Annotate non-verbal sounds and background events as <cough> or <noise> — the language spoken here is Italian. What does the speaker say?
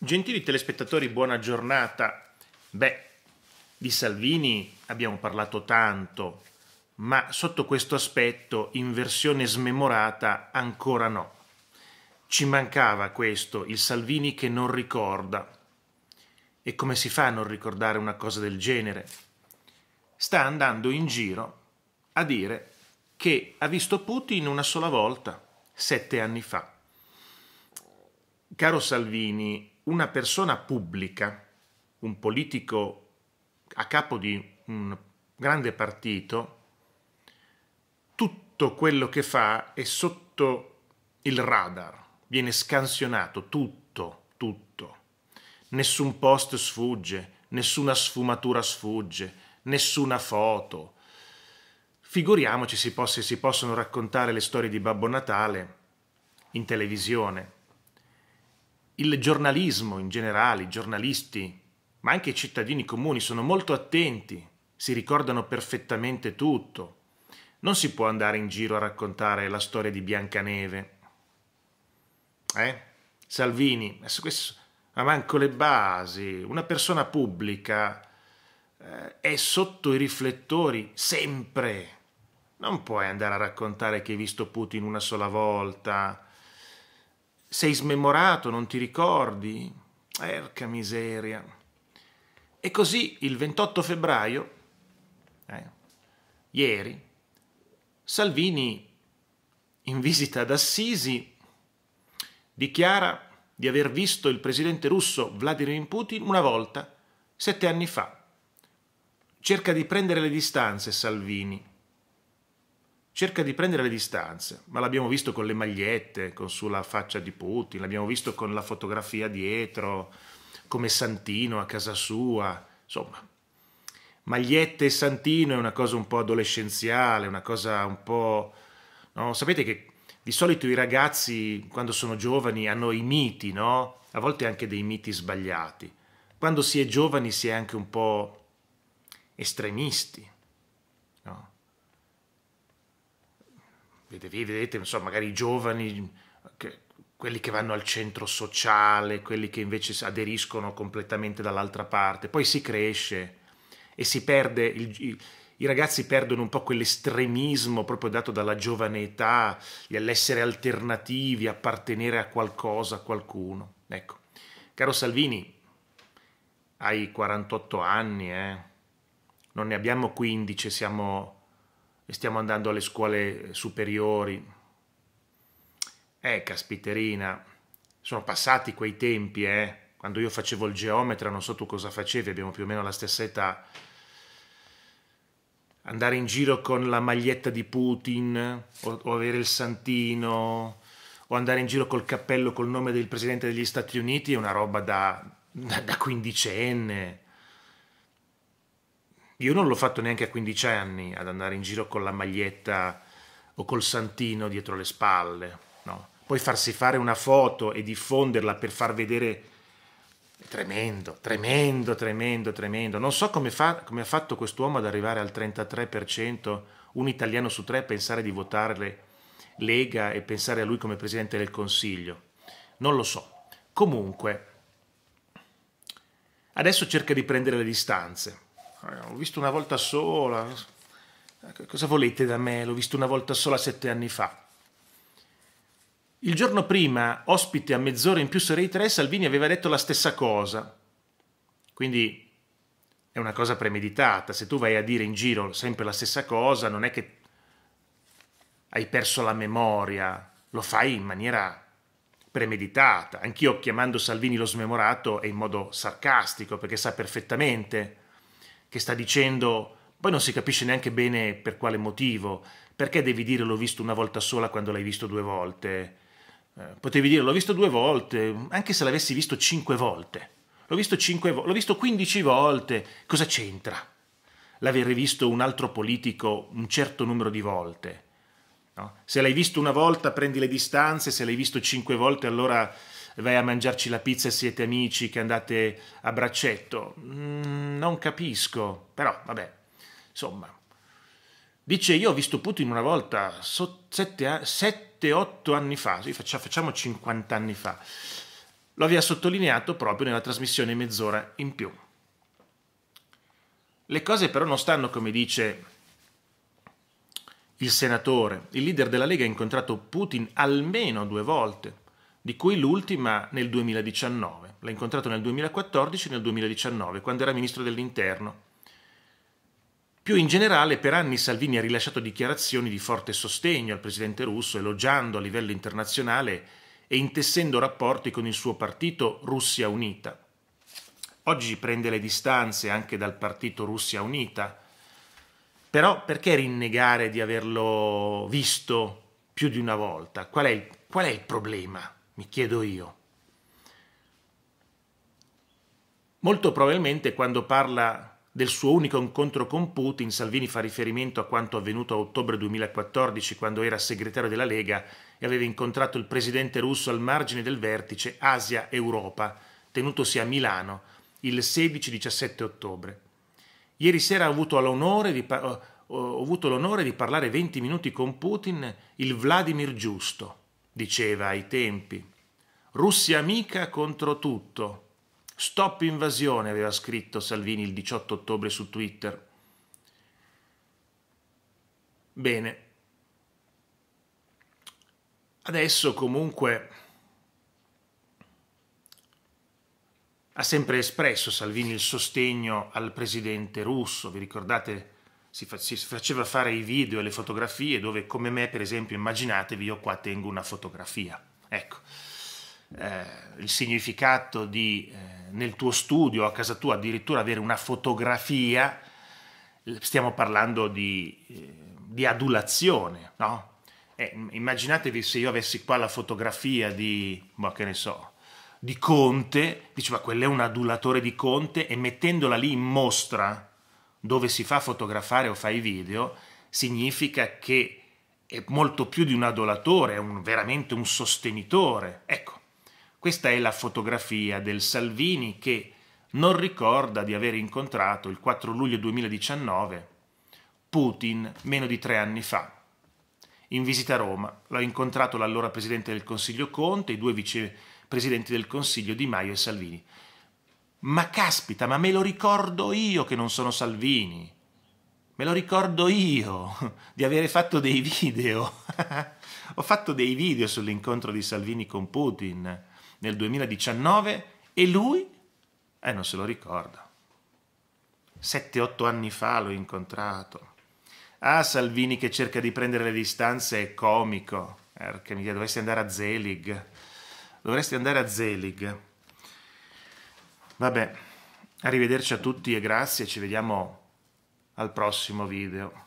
Gentili telespettatori, buona giornata. Beh, di Salvini abbiamo parlato tanto, ma sotto questo aspetto, in versione smemorata, ancora no. Ci mancava questo, il Salvini che non ricorda. E come si fa a non ricordare una cosa del genere? Sta andando in giro a dire che ha visto Putin una sola volta, sette anni fa. Caro Salvini, una persona pubblica, un politico a capo di un grande partito, tutto quello che fa è sotto il radar, viene scansionato tutto, tutto. Nessun post sfugge, nessuna sfumatura sfugge, nessuna foto. Figuriamoci se si possono raccontare le storie di Babbo Natale in televisione il giornalismo in generale, i giornalisti, ma anche i cittadini comuni sono molto attenti, si ricordano perfettamente tutto. Non si può andare in giro a raccontare la storia di Biancaneve. Eh? Salvini, ma manco le basi, una persona pubblica eh, è sotto i riflettori sempre. Non puoi andare a raccontare che hai visto Putin una sola volta, sei smemorato, non ti ricordi? Erca miseria. E così il 28 febbraio, eh, ieri, Salvini, in visita ad Assisi, dichiara di aver visto il presidente russo Vladimir Putin una volta, sette anni fa. Cerca di prendere le distanze Salvini cerca di prendere le distanze, ma l'abbiamo visto con le magliette, con sulla faccia di Putin, l'abbiamo visto con la fotografia dietro, come Santino a casa sua, insomma, magliette e Santino è una cosa un po' adolescenziale, una cosa un po'... No? Sapete che di solito i ragazzi quando sono giovani hanno i miti, no? A volte anche dei miti sbagliati. Quando si è giovani si è anche un po' estremisti, no? vedete, vedete insomma, magari i giovani, che, quelli che vanno al centro sociale, quelli che invece aderiscono completamente dall'altra parte, poi si cresce e si perde, il, il, i ragazzi perdono un po' quell'estremismo proprio dato dalla giovane età, l'essere alternativi, appartenere a qualcosa, a qualcuno. Ecco, caro Salvini, hai 48 anni, eh? non ne abbiamo 15, siamo e stiamo andando alle scuole superiori. Eh, caspiterina, sono passati quei tempi, eh. Quando io facevo il geometra, non so tu cosa facevi, abbiamo più o meno la stessa età. Andare in giro con la maglietta di Putin, o, o avere il santino, o andare in giro col cappello col nome del presidente degli Stati Uniti è una roba da, da, da quindicenne io non l'ho fatto neanche a 15 anni ad andare in giro con la maglietta o col santino dietro le spalle, no? Poi farsi fare una foto e diffonderla per far vedere tremendo, tremendo, tremendo, tremendo. Non so come, fa, come ha fatto quest'uomo ad arrivare al 33%, un italiano su tre, a pensare di votare Lega e pensare a lui come presidente del Consiglio. Non lo so. Comunque, adesso cerca di prendere le distanze l'ho visto una volta sola, cosa volete da me? L'ho visto una volta sola sette anni fa. Il giorno prima, ospite a mezz'ora in più su Rai 3, Salvini aveva detto la stessa cosa. Quindi è una cosa premeditata. Se tu vai a dire in giro sempre la stessa cosa, non è che hai perso la memoria, lo fai in maniera premeditata. Anch'io chiamando Salvini lo smemorato è in modo sarcastico, perché sa perfettamente che sta dicendo, poi non si capisce neanche bene per quale motivo, perché devi dire l'ho visto una volta sola quando l'hai visto due volte? Eh, potevi dire l'ho visto due volte, anche se l'avessi visto cinque volte. L'ho visto cinque volte, l'ho visto quindici volte, cosa c'entra? L'aver visto un altro politico un certo numero di volte. No? Se l'hai visto una volta prendi le distanze, se l'hai visto cinque volte allora vai a mangiarci la pizza e siete amici che andate a braccetto. Mm, non capisco, però vabbè, insomma. Dice, io ho visto Putin una volta, 7-8 so, anni fa, facciamo 50 anni fa, lo aveva sottolineato proprio nella trasmissione mezz'ora in più. Le cose però non stanno come dice il senatore. Il leader della Lega ha incontrato Putin almeno due volte di cui l'ultima nel 2019. L'ha incontrato nel 2014 e nel 2019, quando era ministro dell'Interno. Più in generale, per anni Salvini ha rilasciato dichiarazioni di forte sostegno al presidente russo, elogiando a livello internazionale e intessendo rapporti con il suo partito Russia Unita. Oggi prende le distanze anche dal partito Russia Unita, però perché rinnegare di averlo visto più di una volta? Qual è il, qual è il problema? mi chiedo io. Molto probabilmente quando parla del suo unico incontro con Putin, Salvini fa riferimento a quanto avvenuto a ottobre 2014 quando era segretario della Lega e aveva incontrato il presidente russo al margine del vertice Asia-Europa, tenutosi a Milano il 16-17 ottobre. Ieri sera ho avuto l'onore di, par- di parlare 20 minuti con Putin, il Vladimir giusto diceva ai tempi. Russia amica contro tutto. Stop invasione, aveva scritto Salvini il 18 ottobre su Twitter. Bene. Adesso comunque ha sempre espresso Salvini il sostegno al presidente russo, vi ricordate si, fa, si, faceva fare i video e le fotografie dove come me per esempio immaginatevi io qua tengo una fotografia ecco eh, il significato di eh, nel tuo studio a casa tua addirittura avere una fotografia stiamo parlando di, eh, di adulazione no? Eh, immaginatevi se io avessi qua la fotografia di ma boh, che ne so di Conte, diceva quello è un adulatore di Conte e mettendola lì in mostra dove si fa fotografare o fai video, significa che è molto più di un adolatore, è un, veramente un sostenitore. Ecco, questa è la fotografia del Salvini che non ricorda di aver incontrato il 4 luglio 2019 Putin meno di tre anni fa. In visita a Roma l'ho incontrato l'allora presidente del Consiglio Conte, i due vicepresidenti del Consiglio Di Maio e Salvini. Ma caspita, ma me lo ricordo io che non sono Salvini. Me lo ricordo io <laughs> di avere fatto dei video. <laughs> Ho fatto dei video sull'incontro di Salvini con Putin nel 2019 e lui eh, non se lo ricorda. Sette, otto anni fa l'ho incontrato. Ah, Salvini che cerca di prendere le distanze è comico. Perché mi dovresti andare a Zelig. Dovresti andare a Zelig. Vabbè, arrivederci a tutti e grazie, ci vediamo al prossimo video.